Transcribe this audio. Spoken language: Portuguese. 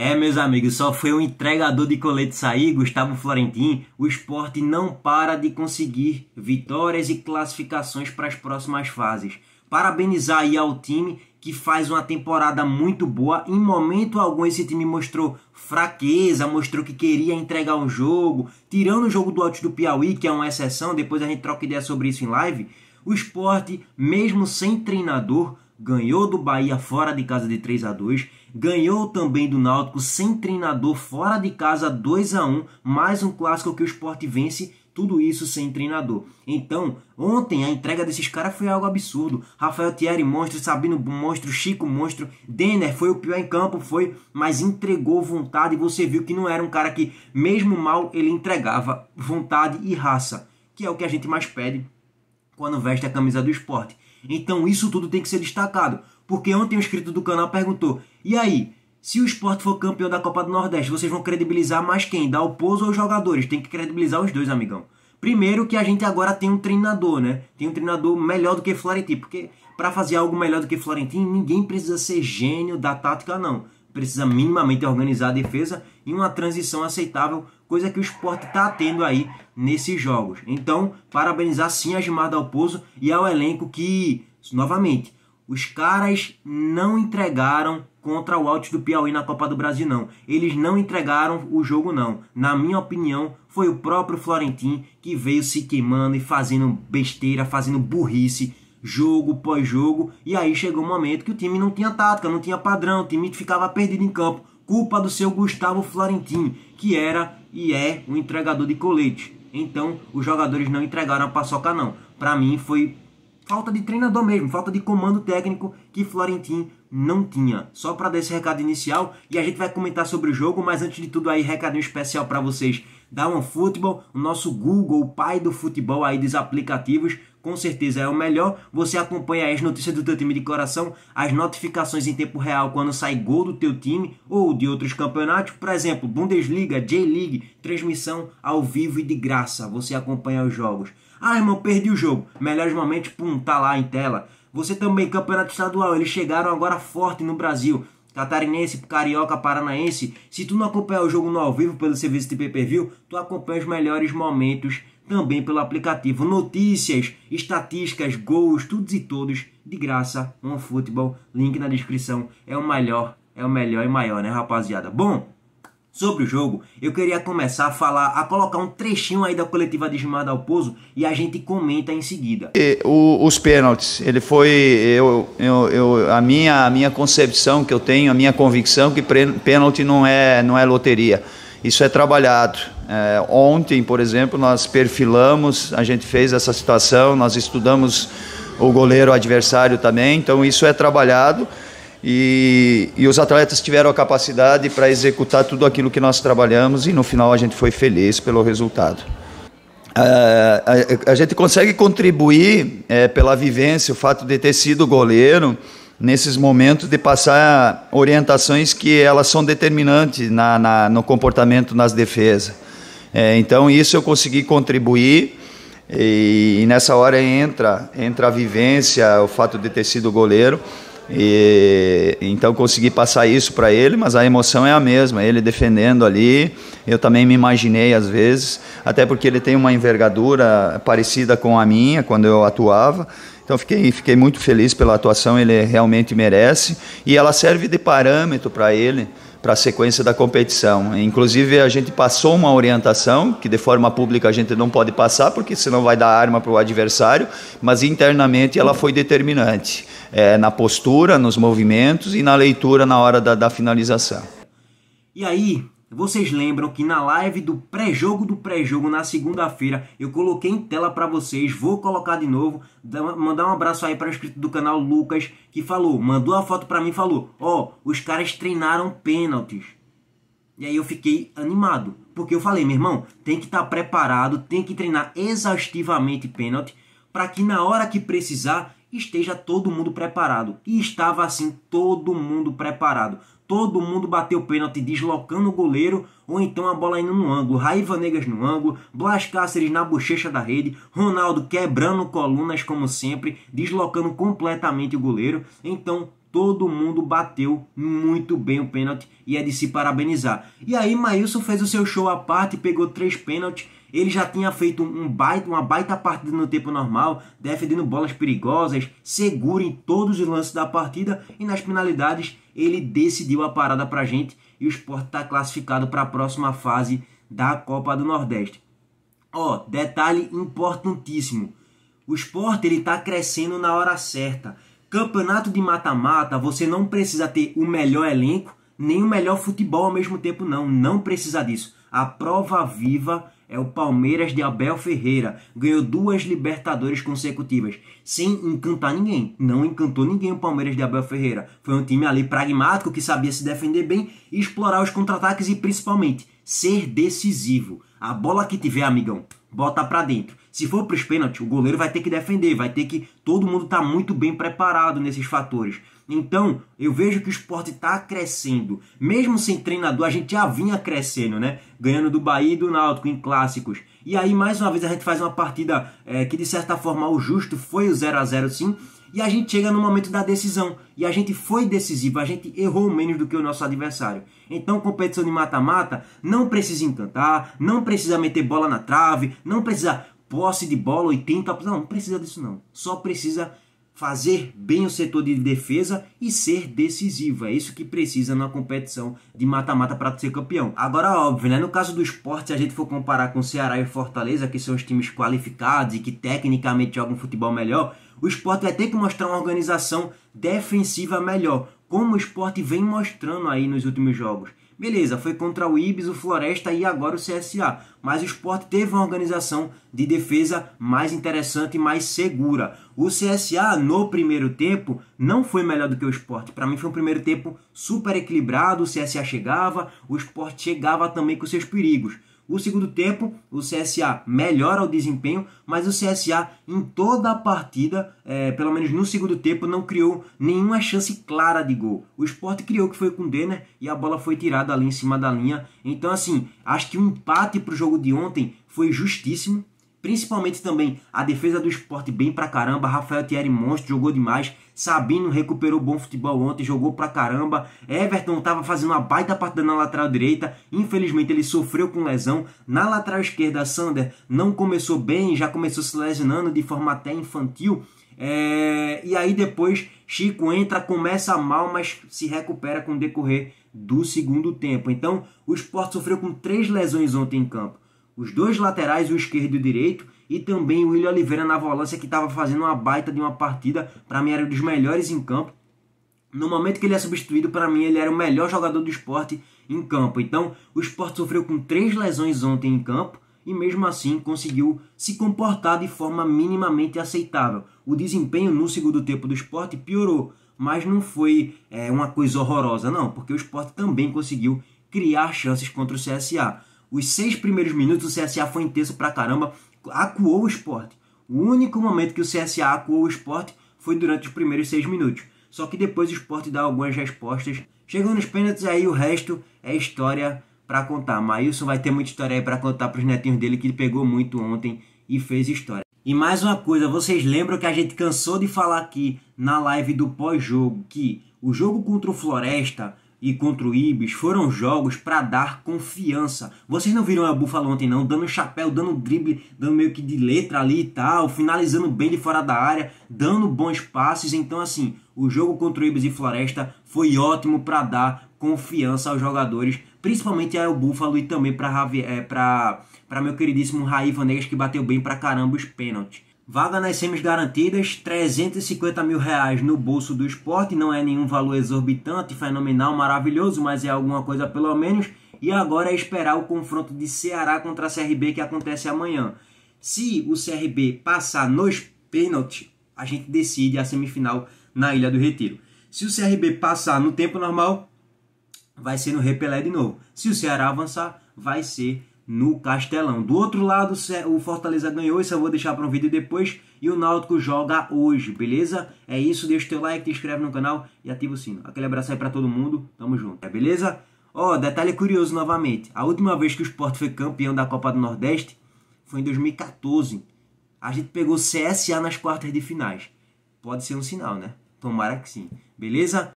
É, meus amigos, só foi um entregador de colete sair, Gustavo Florentin. O esporte não para de conseguir vitórias e classificações para as próximas fases. Parabenizar aí ao time que faz uma temporada muito boa. Em momento algum, esse time mostrou fraqueza, mostrou que queria entregar um jogo. Tirando o jogo do Alto do Piauí, que é uma exceção, depois a gente troca ideia sobre isso em live. O esporte, mesmo sem treinador, ganhou do Bahia fora de casa de 3 a 2 Ganhou também do Náutico sem treinador fora de casa 2 a 1 mais um clássico que o esporte vence tudo isso sem treinador. Então, ontem a entrega desses caras foi algo absurdo. Rafael Thierry, monstro, Sabino, monstro, Chico, monstro. Denner foi o pior em campo, foi, mas entregou vontade e você viu que não era um cara que, mesmo mal, ele entregava vontade e raça, que é o que a gente mais pede quando veste a camisa do esporte. Então isso tudo tem que ser destacado, porque ontem o inscrito do canal perguntou: e aí, se o esporte for campeão da Copa do Nordeste, vocês vão credibilizar mais quem? Dar o pouso ou os jogadores? Tem que credibilizar os dois, amigão. Primeiro que a gente agora tem um treinador, né? Tem um treinador melhor do que Florentino, porque para fazer algo melhor do que Florentino, ninguém precisa ser gênio da tática não precisa minimamente organizar a defesa e uma transição aceitável, coisa que o esporte está tendo aí nesses jogos. Então, parabenizar sim a Gimar Dalpozo e ao elenco que, novamente, os caras não entregaram contra o Altos do Piauí na Copa do Brasil, não. Eles não entregaram o jogo, não. Na minha opinião, foi o próprio Florentin que veio se queimando e fazendo besteira, fazendo burrice jogo pós jogo, e aí chegou um momento que o time não tinha tática, não tinha padrão, o time ficava perdido em campo. Culpa do seu Gustavo Florentin, que era e é um entregador de colete. Então, os jogadores não entregaram a paçoca não. Para mim foi falta de treinador mesmo, falta de comando técnico que Florentin não tinha. Só para dar esse recado inicial e a gente vai comentar sobre o jogo, mas antes de tudo aí recadinho especial para vocês da OneFootball, o nosso Google, o pai do futebol aí dos aplicativos, com certeza é o melhor. Você acompanha as notícias do teu time de coração, as notificações em tempo real quando sai gol do teu time ou de outros campeonatos, por exemplo, Bundesliga, J-League, transmissão ao vivo e de graça. Você acompanha os jogos. Ah, irmão, perdi o jogo. Melhores momentos, pum, tá lá em tela. Você também, campeonato estadual, eles chegaram agora forte no Brasil catarinense, carioca, paranaense, se tu não acompanha o jogo no ao vivo pelo serviço de pay-per-view, tu acompanha os melhores momentos também pelo aplicativo. Notícias, estatísticas, gols, tudo e todos de graça. Um futebol, link na descrição. É o melhor, é o melhor e maior, né, rapaziada? Bom, Sobre o jogo, eu queria começar a falar, a colocar um trechinho aí da coletiva de Gilmar Dalpozo e a gente comenta em seguida. E, o, os pênaltis, ele foi eu, eu, eu, a, minha, a minha concepção que eu tenho, a minha convicção que pênalti não é, não é loteria. Isso é trabalhado. É, ontem, por exemplo, nós perfilamos, a gente fez essa situação, nós estudamos o goleiro adversário também, então isso é trabalhado e, e os atletas tiveram a capacidade para executar tudo aquilo que nós trabalhamos e no final a gente foi feliz pelo resultado. A, a, a gente consegue contribuir é, pela vivência, o fato de ter sido goleiro, nesses momentos de passar orientações que elas são determinantes na, na no comportamento nas defesas. É, então isso eu consegui contribuir e, e nessa hora entra entra a vivência, o fato de ter sido goleiro e, então consegui passar isso para ele, mas a emoção é a mesma, ele defendendo ali. Eu também me imaginei às vezes, até porque ele tem uma envergadura parecida com a minha quando eu atuava. Então fiquei, fiquei muito feliz pela atuação, ele realmente merece. E ela serve de parâmetro para ele, para a sequência da competição. Inclusive a gente passou uma orientação, que de forma pública a gente não pode passar, porque senão vai dar arma para o adversário, mas internamente ela foi determinante é, na postura, nos movimentos e na leitura na hora da, da finalização. E aí, vocês lembram que na live do pré-jogo do pré-jogo na segunda-feira eu coloquei em tela para vocês, vou colocar de novo, mandar um abraço aí para o inscrito do canal Lucas que falou, mandou a foto para mim, falou: "Ó, oh, os caras treinaram pênaltis". E aí eu fiquei animado, porque eu falei, meu irmão, tem que estar tá preparado, tem que treinar exaustivamente pênalti para que na hora que precisar esteja todo mundo preparado. E estava assim, todo mundo preparado. Todo mundo bateu o pênalti deslocando o goleiro, ou então a bola indo no ângulo. Raiva Negas no ângulo, Blas Cáceres na bochecha da rede, Ronaldo quebrando colunas como sempre, deslocando completamente o goleiro. Então todo mundo bateu muito bem o pênalti e é de se parabenizar. E aí Maílson fez o seu show à parte, pegou três pênaltis ele já tinha feito um baita, uma baita partida no tempo normal, defendendo bolas perigosas, seguro em todos os lances da partida e nas penalidades ele decidiu a parada para a gente e o Sport está classificado para a próxima fase da Copa do Nordeste. Ó, oh, detalhe importantíssimo. O Sport ele tá crescendo na hora certa. Campeonato de mata-mata, você não precisa ter o melhor elenco, nem o melhor futebol ao mesmo tempo não, não precisa disso. A prova viva é o Palmeiras de Abel Ferreira. Ganhou duas Libertadores consecutivas. Sem encantar ninguém. Não encantou ninguém o Palmeiras de Abel Ferreira. Foi um time ali pragmático que sabia se defender bem, explorar os contra-ataques e principalmente ser decisivo. A bola que tiver, amigão, bota pra dentro. Se for para os pênaltis, o goleiro vai ter que defender, vai ter que. Todo mundo está muito bem preparado nesses fatores. Então, eu vejo que o esporte está crescendo. Mesmo sem treinador, a gente já vinha crescendo, né? Ganhando do Bahia e do Náutico em clássicos. E aí, mais uma vez, a gente faz uma partida é, que, de certa forma, o justo foi o 0 a 0 sim. E a gente chega no momento da decisão. E a gente foi decisivo, a gente errou menos do que o nosso adversário. Então, competição de mata-mata não precisa encantar, não precisa meter bola na trave, não precisa posse de bola 80%. Não, não precisa disso não. Só precisa fazer bem o setor de defesa e ser decisivo. É isso que precisa na competição de mata-mata para ser campeão. Agora, óbvio, né? No caso do esporte, se a gente for comparar com Ceará e Fortaleza, que são os times qualificados e que tecnicamente jogam futebol melhor, o esporte vai ter que mostrar uma organização defensiva melhor, como o esporte vem mostrando aí nos últimos jogos. Beleza, foi contra o Ibis, o Floresta e agora o CSA. Mas o esporte teve uma organização de defesa mais interessante e mais segura. O CSA, no primeiro tempo, não foi melhor do que o esporte. Para mim, foi um primeiro tempo super equilibrado. O CSA chegava, o esporte chegava também com seus perigos. O segundo tempo, o CSA melhora o desempenho, mas o CSA em toda a partida, é, pelo menos no segundo tempo, não criou nenhuma chance clara de gol. O Sport criou que foi com o Denner e a bola foi tirada ali em cima da linha. Então, assim, acho que o um empate para o jogo de ontem foi justíssimo. Principalmente também a defesa do esporte bem pra caramba. Rafael Thierry monstro, jogou demais. Sabino recuperou bom futebol ontem, jogou pra caramba. Everton tava fazendo uma baita partida na lateral direita. Infelizmente ele sofreu com lesão. Na lateral esquerda, Sander não começou bem, já começou se lesionando de forma até infantil. É... E aí depois Chico entra, começa mal, mas se recupera com o decorrer do segundo tempo. Então o Sport sofreu com três lesões ontem em campo os dois laterais, o esquerdo e o direito, e também o William Oliveira na volância, que estava fazendo uma baita de uma partida, para mim era um dos melhores em campo. No momento que ele é substituído, para mim ele era o melhor jogador do esporte em campo. Então, o esporte sofreu com três lesões ontem em campo, e mesmo assim conseguiu se comportar de forma minimamente aceitável. O desempenho no segundo tempo do esporte piorou, mas não foi é, uma coisa horrorosa, não, porque o esporte também conseguiu criar chances contra o CSA. Os seis primeiros minutos o CSA foi intenso pra caramba, acuou o esporte. O único momento que o CSA acuou o esporte foi durante os primeiros seis minutos. Só que depois o esporte dá algumas respostas. Chegou nos pênaltis, aí o resto é história para contar. Maílson vai ter muita história aí para contar para os netinhos dele que ele pegou muito ontem e fez história. E mais uma coisa, vocês lembram que a gente cansou de falar aqui na live do pós-jogo que o jogo contra o Floresta e contra o Ibis foram jogos para dar confiança. Vocês não viram a Buffalo ontem não, dando chapéu, dando drible, dando meio que de letra ali e tal, finalizando bem de fora da área, dando bons passes. Então assim, o jogo contra o Ibis e Floresta foi ótimo para dar confiança aos jogadores, principalmente ao Buffalo e também para é, para meu queridíssimo Raí Vanegas que bateu bem para caramba os pênaltis. Vaga nas semis garantidas, 350 mil reais no bolso do esporte, não é nenhum valor exorbitante, fenomenal, maravilhoso, mas é alguma coisa pelo menos. E agora é esperar o confronto de Ceará contra a CRB que acontece amanhã. Se o CRB passar nos pênaltis, a gente decide a semifinal na Ilha do Retiro. Se o CRB passar no tempo normal, vai ser no Repelé de novo. Se o Ceará avançar, vai ser no Castelão. Do outro lado, o Fortaleza ganhou, isso eu vou deixar para um vídeo depois. E o Náutico joga hoje, beleza? É isso, deixa o teu like, te inscreve no canal e ativa o sino. Aquele abraço aí para todo mundo, tamo junto, é, beleza? Ó, oh, detalhe curioso novamente. A última vez que o Sport foi campeão da Copa do Nordeste foi em 2014. A gente pegou CSA nas quartas de finais. Pode ser um sinal, né? Tomara que sim, beleza?